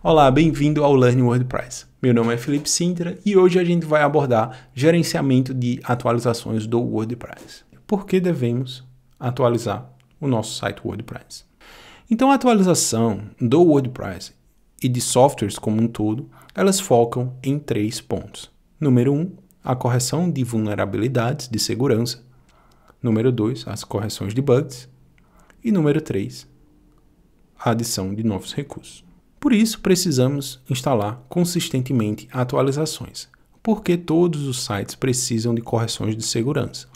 Olá, bem-vindo ao Learn WordPress. Meu nome é Felipe Sintra e hoje a gente vai abordar gerenciamento de atualizações do WordPress. Por que devemos atualizar o nosso site WordPress? Então, a atualização do WordPress e de softwares como um todo, elas focam em três pontos. Número um, a correção de vulnerabilidades de segurança. Número dois, as correções de bugs. E número três, a adição de novos recursos. Por isso, precisamos instalar consistentemente atualizações, porque todos os sites precisam de correções de segurança.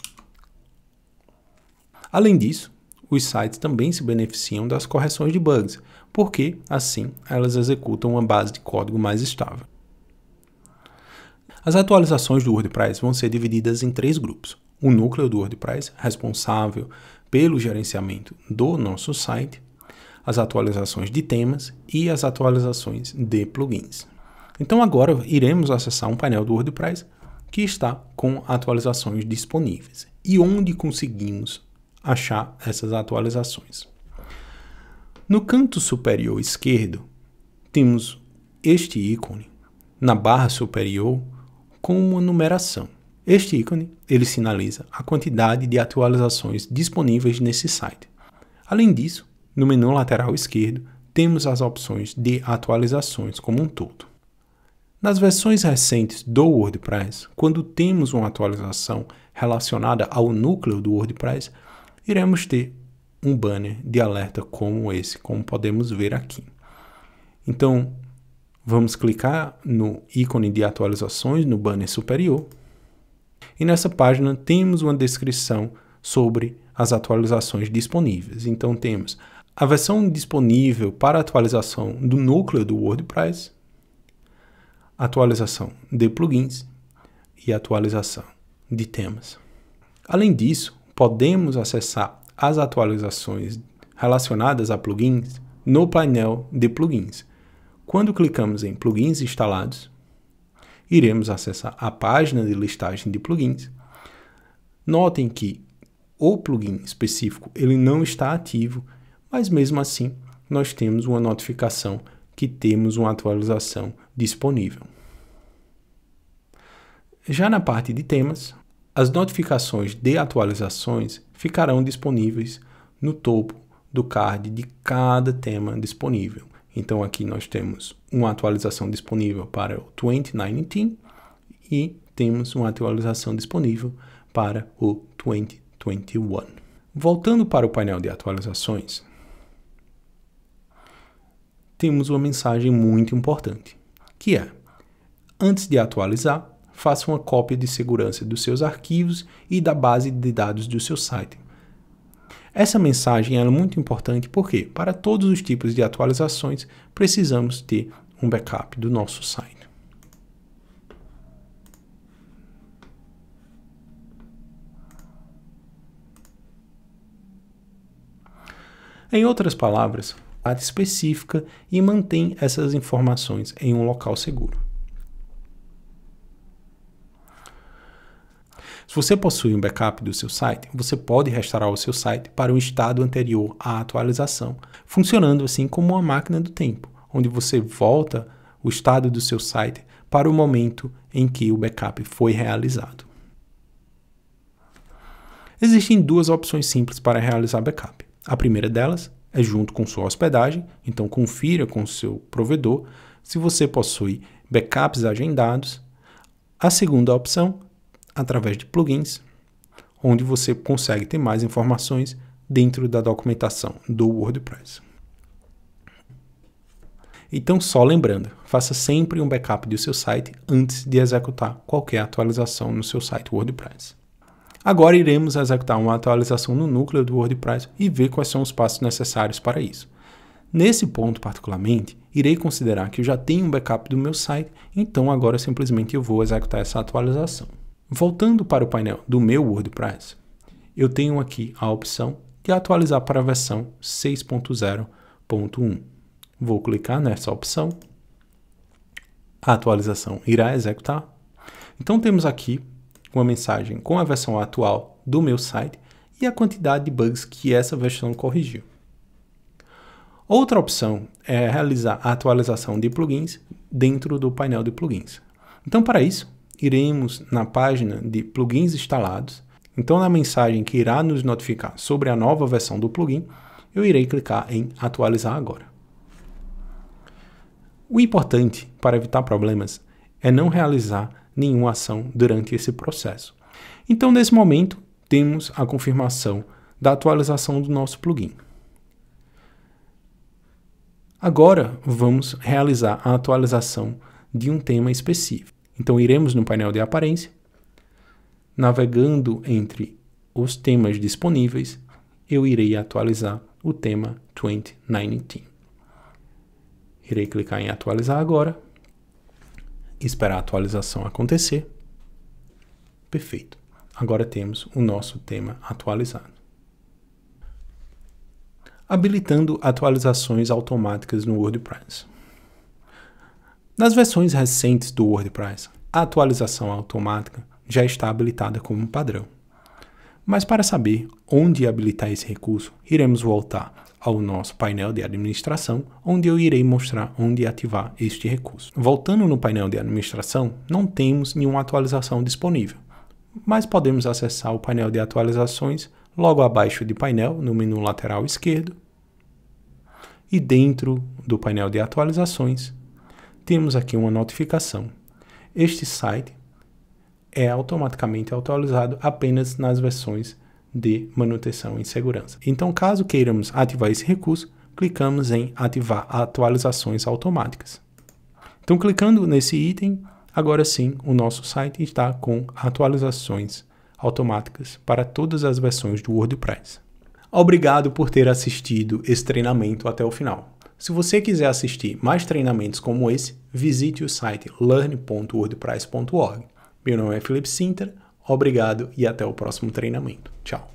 Além disso, os sites também se beneficiam das correções de bugs, porque, assim, elas executam uma base de código mais estável. As atualizações do WordPress vão ser divididas em três grupos. O núcleo do WordPress, responsável pelo gerenciamento do nosso site, as atualizações de temas e as atualizações de plugins. Então agora iremos acessar um painel do WordPress que está com atualizações disponíveis. E onde conseguimos achar essas atualizações? No canto superior esquerdo, temos este ícone na barra superior com uma numeração. Este ícone ele sinaliza a quantidade de atualizações disponíveis nesse site. Além disso, no menu lateral esquerdo, temos as opções de atualizações como um todo. Nas versões recentes do WordPress, quando temos uma atualização relacionada ao núcleo do WordPress, iremos ter um banner de alerta como esse, como podemos ver aqui. Então, vamos clicar no ícone de atualizações no banner superior. E nessa página temos uma descrição sobre as atualizações disponíveis. Então temos a versão disponível para atualização do núcleo do WordPress, atualização de plugins e atualização de temas. Além disso, podemos acessar as atualizações relacionadas a plugins no painel de plugins. Quando clicamos em plugins instalados, iremos acessar a página de listagem de plugins. Notem que o plugin específico ele não está ativo mas mesmo assim nós temos uma notificação que temos uma atualização disponível. Já na parte de temas, as notificações de atualizações ficarão disponíveis no topo do card de cada tema disponível. Então aqui nós temos uma atualização disponível para o 2019 e temos uma atualização disponível para o 2021. Voltando para o painel de atualizações, temos uma mensagem muito importante, que é: antes de atualizar, faça uma cópia de segurança dos seus arquivos e da base de dados do seu site. Essa mensagem é muito importante porque, para todos os tipos de atualizações, precisamos ter um backup do nosso site. Em outras palavras, específica e mantém essas informações em um local seguro. Se você possui um backup do seu site, você pode restaurar o seu site para um estado anterior à atualização, funcionando assim como uma máquina do tempo, onde você volta o estado do seu site para o momento em que o backup foi realizado. Existem duas opções simples para realizar backup. A primeira delas é junto com sua hospedagem, então confira com seu provedor se você possui backups agendados. A segunda opção, através de plugins, onde você consegue ter mais informações dentro da documentação do WordPress. Então, só lembrando, faça sempre um backup do seu site antes de executar qualquer atualização no seu site WordPress. Agora iremos executar uma atualização no núcleo do WordPress e ver quais são os passos necessários para isso. Nesse ponto particularmente, irei considerar que eu já tenho um backup do meu site, então agora simplesmente eu vou executar essa atualização. Voltando para o painel do meu WordPress, eu tenho aqui a opção de atualizar para a versão 6.0.1. Vou clicar nessa opção. A atualização irá executar. Então temos aqui uma mensagem com a versão atual do meu site e a quantidade de bugs que essa versão corrigiu. Outra opção é realizar a atualização de plugins dentro do painel de plugins. Então, para isso, iremos na página de plugins instalados. Então, na mensagem que irá nos notificar sobre a nova versão do plugin, eu irei clicar em atualizar agora. O importante para evitar problemas é não realizar nenhuma ação durante esse processo. Então, nesse momento, temos a confirmação da atualização do nosso plugin. Agora, vamos realizar a atualização de um tema específico. Então, iremos no painel de aparência, navegando entre os temas disponíveis, eu irei atualizar o tema 2019. Irei clicar em atualizar agora esperar a atualização acontecer. Perfeito. Agora temos o nosso tema atualizado. Habilitando atualizações automáticas no WordPress. Nas versões recentes do WordPress, a atualização automática já está habilitada como padrão. Mas para saber onde habilitar esse recurso, iremos voltar ao nosso painel de administração, onde eu irei mostrar onde ativar este recurso. Voltando no painel de administração, não temos nenhuma atualização disponível, mas podemos acessar o painel de atualizações logo abaixo de painel, no menu lateral esquerdo. E dentro do painel de atualizações, temos aqui uma notificação. Este site é automaticamente atualizado apenas nas versões de manutenção em segurança. Então, caso queiramos ativar esse recurso, clicamos em Ativar atualizações automáticas. Então, clicando nesse item, agora sim o nosso site está com atualizações automáticas para todas as versões do WordPress. Obrigado por ter assistido esse treinamento até o final. Se você quiser assistir mais treinamentos como esse, visite o site learn.wordpress.org. Meu nome é Felipe Sinter, obrigado e até o próximo treinamento. Tchau.